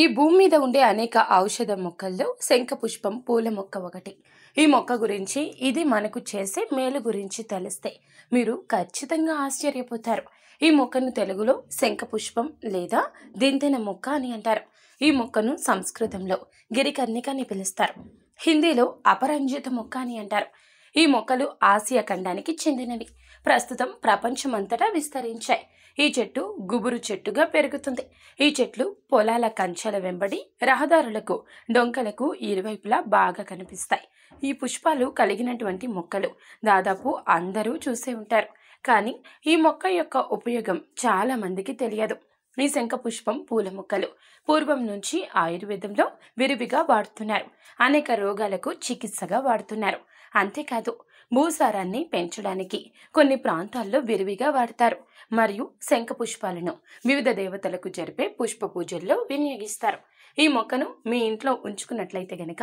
ఈ భూమి మీద ఉండే అనేక ఔషధ మొక్కల్లో శంఖపుష్పం పూల మొక్క ఒకటి ఈ మొక్క గురించి ఇది మనకు చేసే మేలు గురించి తెలిస్తే మీరు ఖచ్చితంగా ఆశ్చర్యపోతారు ఈ మొక్కను తెలుగులో శంఖపుష్పం లేదా దింతెన మొక్క అని అంటారు ఈ మొక్కను సంస్కృతంలో గిరికర్ణిక అని పిలుస్తారు హిందీలో అపరంజిత మొక్క అని అంటారు ఈ మొక్కలు ఆసియా ఖండానికి చెందినవి ప్రస్తుతం ప్రపంచమంతటా విస్తరించాయి ఈ చెట్టు గుబురు చెట్టుగా పెరుగుతుంది ఈ చెట్లు పొలాల కంచెల వెంబడి రహదారులకు డొంకలకు ఇరువైపులా బాగా కనిపిస్తాయి ఈ పుష్పాలు కలిగినటువంటి మొక్కలు దాదాపు అందరూ చూసే ఉంటారు కానీ ఈ మొక్క యొక్క ఉపయోగం చాలా మందికి తెలియదు ఈ శంఖ పుష్పం పూల మొక్కలు పూర్వం నుంచి ఆయుర్వేదంలో విరివిగా వాడుతున్నారు అనేక రోగాలకు చికిత్సగా వాడుతున్నారు అంతేకాదు భూసారాన్ని పెంచడానికి కొన్ని ప్రాంతాల్లో విరివిగా వాడతారు మరియు శంఖ పుష్పాలను వివిధ దేవతలకు జరిపే పుష్ప పూజల్లో వినియోగిస్తారు ఈ మొక్కను మీ ఇంట్లో ఉంచుకున్నట్లయితే గనక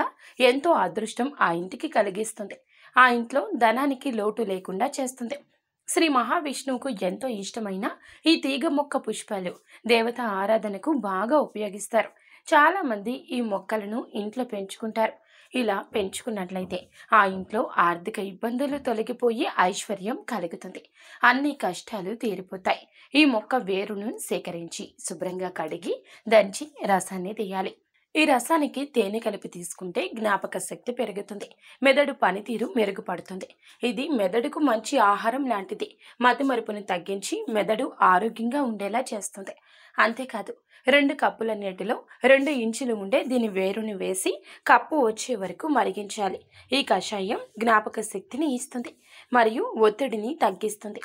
ఎంతో అదృష్టం ఆ ఇంటికి కలిగిస్తుంది ఆ ఇంట్లో ధనానికి లోటు లేకుండా చేస్తుంది శ్రీ మహావిష్ణువుకు ఎంతో ఇష్టమైన ఈ తీగ మొక్క పుష్పాలు దేవత ఆరాధనకు బాగా ఉపయోగిస్తారు చాలామంది ఈ మొక్కలను ఇంట్లో పెంచుకుంటారు ఇలా పెంచుకున్నట్లయితే ఆ ఇంట్లో ఆర్థిక ఇబ్బందులు తొలగిపోయి ఐశ్వర్యం కలుగుతుంది అన్ని కష్టాలు తీరిపోతాయి ఈ మొక్క వేరును సేకరించి శుభ్రంగా కడిగి దంచి రసాన్ని తీయాలి ఈ రసానికి తేనె కలిపి తీసుకుంటే జ్ఞాపక శక్తి పెరుగుతుంది మెదడు పనితీరు మెరుగుపడుతుంది ఇది మెదడుకు మంచి ఆహారం లాంటిది మతిమరుపును తగ్గించి మెదడు ఆరోగ్యంగా ఉండేలా చేస్తుంది అంతేకాదు రెండు కప్పుల నీటిలో రెండు ఇంచులు ఉండే దీని వేరుని వేసి కప్పు వచ్చే వరకు మరిగించాలి ఈ కషాయం జ్ఞాపక శక్తిని ఇస్తుంది మరియు ఒత్తిడిని తగ్గిస్తుంది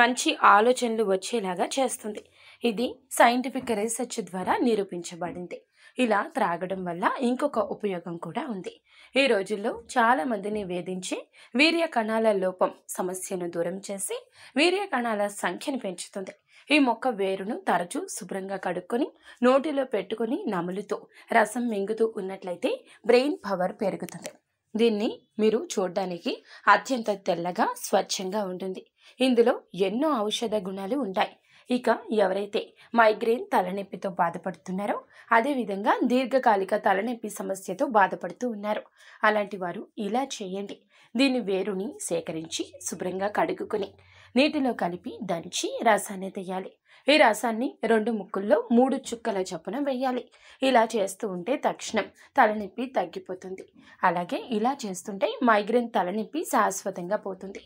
మంచి ఆలోచనలు వచ్చేలాగా చేస్తుంది ఇది సైంటిఫిక్ రీసెర్చ్ ద్వారా నిరూపించబడింది ఇలా త్రాగడం వల్ల ఇంకొక ఉపయోగం కూడా ఉంది ఈ రోజుల్లో చాలామందిని వేధించి వీర్య కణాల లోపం సమస్యను దూరం చేసి వీర్య కణాల సంఖ్యను పెంచుతుంది ఈ మొక్క వేరును తరచూ శుభ్రంగా కడుక్కొని నోటిలో పెట్టుకొని నములుతూ రసం మింగుతూ ఉన్నట్లయితే బ్రెయిన్ పవర్ పెరుగుతుంది దీన్ని మీరు చూడడానికి అత్యంత తెల్లగా స్వచ్ఛంగా ఉంటుంది ఇందులో ఎన్నో ఔషధ గుణాలు ఉంటాయి ఇక ఎవరైతే మైగ్రేన్ తలనొప్పితో బాధపడుతున్నారో అదేవిధంగా దీర్ఘకాలిక తలనొప్పి సమస్యతో బాధపడుతూ ఉన్నారు అలాంటి వారు ఇలా చేయండి దీని వేరుని సేకరించి శుభ్రంగా కడుగుకొని నీటిలో కలిపి దంచి రసాన్ని తెయ్యాలి ఈ రసాన్ని రెండు ముక్కుల్లో మూడు చుక్కల చొప్పున వేయాలి ఇలా చేస్తూ ఉంటే తక్షణం తలనొప్పి తగ్గిపోతుంది అలాగే ఇలా చేస్తుంటే మైగ్రేన్ తలనొప్పి శాశ్వతంగా పోతుంది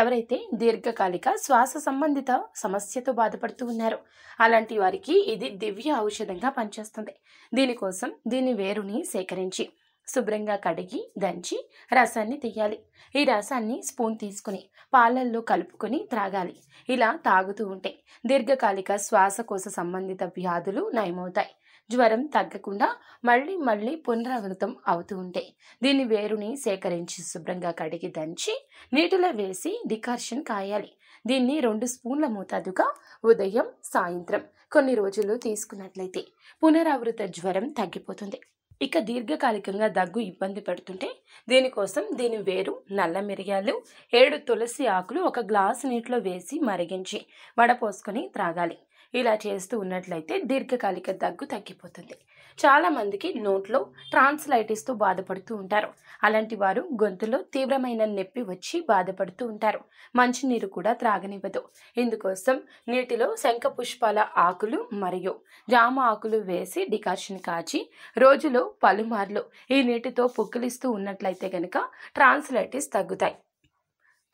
ఎవరైతే దీర్ఘకాలిక శ్వాస సంబంధిత సమస్యతో బాధపడుతూ ఉన్నారో అలాంటి వారికి ఇది దివ్య ఔషధంగా పనిచేస్తుంది దీనికోసం దీని వేరుని సేకరించి శుభ్రంగా కడిగి దంచి రసాన్ని తీయాలి ఈ రసాన్ని స్పూన్ తీసుకుని పాలల్లో కలుపుకొని త్రాగాలి ఇలా తాగుతూ ఉంటే దీర్ఘకాలిక శ్వాసకోశ సంబంధిత వ్యాధులు నయమవుతాయి జ్వరం తగ్గకుండా మళ్ళీ మళ్ళీ పునరావృతం అవుతూ ఉంటే దీని వేరుని సేకరించి శుభ్రంగా కడిగి దంచి నీటిలో వేసి డికార్షన్ కాయాలి దీన్ని రెండు స్పూన్ల మోతాదుగా ఉదయం సాయంత్రం కొన్ని రోజులు తీసుకున్నట్లయితే పునరావృత జ్వరం తగ్గిపోతుంది ఇక దీర్ఘకాలికంగా దగ్గు ఇబ్బంది పెడుతుంటే దీనికోసం దీని వేరు నల్ల మిరియాలు ఏడు తులసి ఆకులు ఒక గ్లాసు నీటిలో వేసి మరిగించి వడపోసుకొని త్రాగాలి ఇలా చేస్తూ ఉన్నట్లయితే దీర్ఘకాలిక దగ్గు తగ్గిపోతుంది చాలామందికి నోట్లో ట్రాన్స్లైటిస్తో బాధపడుతూ ఉంటారు అలాంటి వారు గొంతులో తీవ్రమైన నొప్పి వచ్చి బాధపడుతూ ఉంటారు మంచినీరు కూడా త్రాగనివ్వదు ఇందుకోసం నీటిలో శంఖ పుష్పాల ఆకులు మరియు జామ ఆకులు వేసి డికాషన్ కాచి రోజులో పలుమార్లు ఈ నీటితో పుక్కిలిస్తూ ఉన్నట్లయితే కనుక ట్రాన్స్లైటిస్ తగ్గుతాయి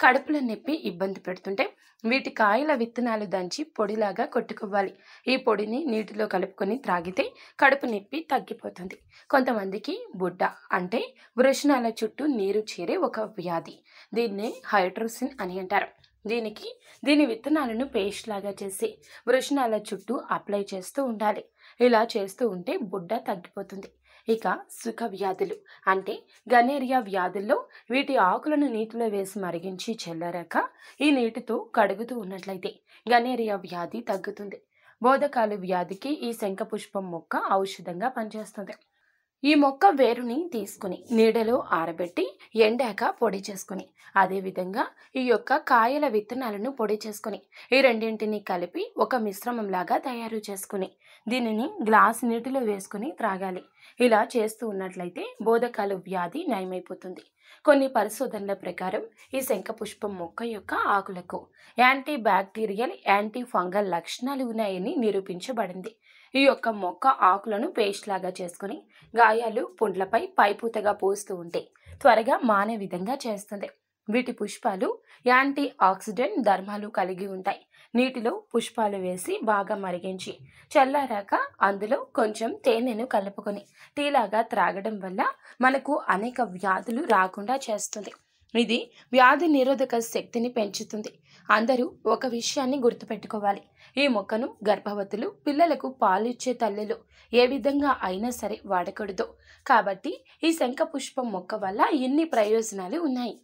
కడుపులో నొప్పి ఇబ్బంది పెడుతుంటే వీటి కాయల విత్తనాలు దంచి పొడిలాగా కొట్టుకోవాలి ఈ పొడిని నీటిలో కలుపుకొని త్రాగితే కడుపు నొప్పి తగ్గిపోతుంది కొంతమందికి బుడ్డ అంటే వృషణాల చుట్టూ నీరు చేరే ఒక వ్యాధి దీన్నే హైడ్రోసిన్ అని అంటారు దీనికి దీని విత్తనాలను పేస్ట్ లాగా చేసి వృషణాల చుట్టూ అప్లై చేస్తూ ఉండాలి ఇలా చేస్తూ ఉంటే బుడ్డ తగ్గిపోతుంది ఇక సుఖ వ్యాధులు అంటే గనేరియా వ్యాధుల్లో వీటి ఆకులను నీటిలో వేసి మరిగించి చల్లారాక ఈ నీటితో కడుగుతూ ఉన్నట్లయితే గనేరియా వ్యాధి తగ్గుతుంది బోధకాలు వ్యాధికి ఈ శంఖపుష్పం మొక్క ఔషధంగా పనిచేస్తుంది ఈ మొక్క వేరుని తీసుకుని నీడలో ఆరబెట్టి ఎండాక పొడి చేసుకుని అదేవిధంగా ఈ యొక్క కాయల విత్తనాలను పొడి చేసుకుని ఈ రెండింటిని కలిపి ఒక మిశ్రమంలాగా తయారు చేసుకుని దీనిని గ్లాస్ నీటిలో వేసుకుని త్రాగాలి ఇలా చేస్తూ ఉన్నట్లయితే బోధకాలు వ్యాధి నయమైపోతుంది కొన్ని పరిశోధనల ప్రకారం ఈ శంఖపుష్పం మొక్క యొక్క ఆకులకు యాంటీ బ్యాక్టీరియల్ యాంటీ ఫంగల్ లక్షణాలు ఉన్నాయని నిరూపించబడింది ఈ యొక్క మొక్క ఆకులను పేస్ట్ లాగా చేసుకుని గాయాలు పుండ్లపై పైపూతగా పోస్తూ ఉంటే త్వరగా మానే విధంగా చేస్తుంది వీటి పుష్పాలు యాంటీ ఆక్సిడెంట్ ధర్మాలు కలిగి ఉంటాయి నీటిలో పుష్పాలు వేసి బాగా మరిగించి చల్లారాక అందులో కొంచెం తేనెను కలుపుకొని టీలాగా త్రాగడం వల్ల మనకు అనేక వ్యాధులు రాకుండా చేస్తుంది ఇది వ్యాధి నిరోధక శక్తిని పెంచుతుంది అందరూ ఒక విషయాన్ని గుర్తుపెట్టుకోవాలి ఈ మొక్కను గర్భవతులు పిల్లలకు పాలిచ్చే తల్లులు ఏ విధంగా అయినా సరే వాడకూడదు కాబట్టి ఈ శంఖపుష్పం మొక్క వల్ల ఎన్ని ప్రయోజనాలు ఉన్నాయి